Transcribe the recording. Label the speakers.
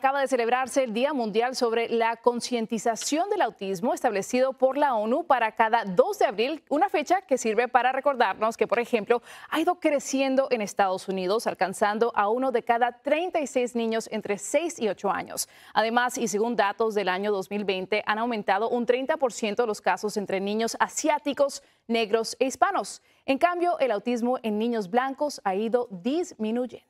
Speaker 1: Acaba de celebrarse el Día Mundial sobre la concientización del autismo establecido por la ONU para cada 2 de abril, una fecha que sirve para recordarnos que, por ejemplo, ha ido creciendo en Estados Unidos, alcanzando a uno de cada 36 niños entre 6 y 8 años. Además, y según datos del año 2020, han aumentado un 30% los casos entre niños asiáticos, negros e hispanos. En cambio, el autismo en niños blancos ha ido disminuyendo.